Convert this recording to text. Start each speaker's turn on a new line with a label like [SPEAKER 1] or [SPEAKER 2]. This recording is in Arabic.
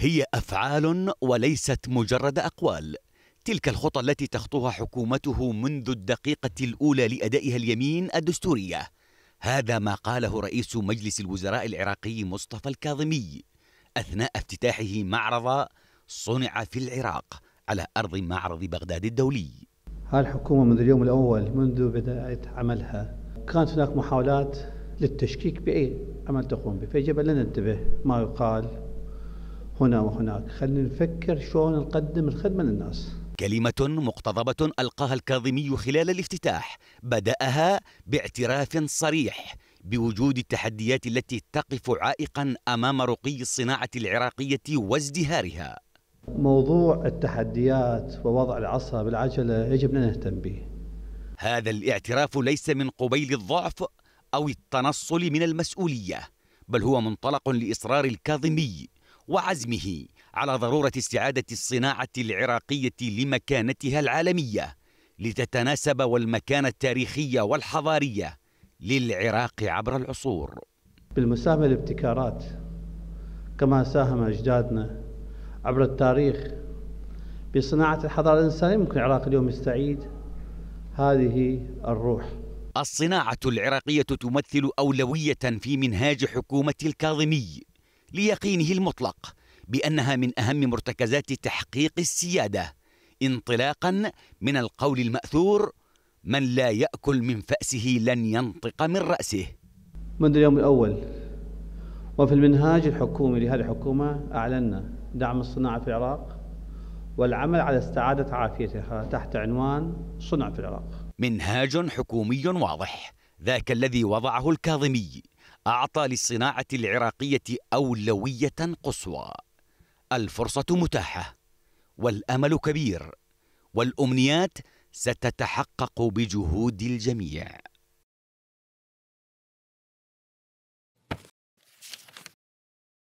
[SPEAKER 1] هي افعال وليست مجرد اقوال تلك الخطى التي تخطوها حكومته منذ الدقيقه الاولى لادائها اليمين الدستوريه هذا ما قاله رئيس مجلس الوزراء العراقي مصطفى الكاظمي اثناء افتتاحه معرض صنع في العراق على ارض معرض بغداد الدولي
[SPEAKER 2] هذه الحكومه منذ اليوم الاول منذ بدايه عملها كانت هناك محاولات للتشكيك باي عمل تقوم به فيجب ان ننتبه ما يقال هنا وهناك خلينا نفكر شلون نقدم الخدمة للناس
[SPEAKER 1] كلمة مقتضبة ألقاها الكاظمي خلال الافتتاح بدأها باعتراف صريح بوجود التحديات التي تقف عائقا أمام رقي الصناعة العراقية وازدهارها
[SPEAKER 2] موضوع التحديات ووضع العصا بالعجلة يجب أن نهتم به
[SPEAKER 1] هذا الاعتراف ليس من قبيل الضعف أو التنصل من المسؤولية بل هو منطلق لإصرار الكاظمي وعزمه على ضروره استعاده الصناعه العراقيه لمكانتها العالميه لتتناسب والمكانه التاريخيه والحضاريه للعراق عبر العصور
[SPEAKER 2] بالمساهمه الابتكارات كما ساهم اجدادنا عبر التاريخ بصناعه الحضاره الانسانيه ممكن العراق اليوم يستعيد هذه الروح
[SPEAKER 1] الصناعة العراقية تمثل أولوية في منهاج حكومة الكاظمي ليقينه المطلق بانها من اهم مرتكزات تحقيق السياده انطلاقا من القول الماثور من لا ياكل من فاسه لن ينطق من راسه منذ اليوم الاول
[SPEAKER 2] وفي المنهاج الحكومي لهذه الحكومه اعلنا دعم الصناعه في العراق والعمل على استعاده عافيتها تحت عنوان صنع في العراق
[SPEAKER 1] منهاج حكومي واضح ذاك الذي وضعه الكاظمي أعطى للصناعة العراقية أولوية قصوى الفرصة متاحة والأمل كبير والأمنيات ستتحقق بجهود الجميع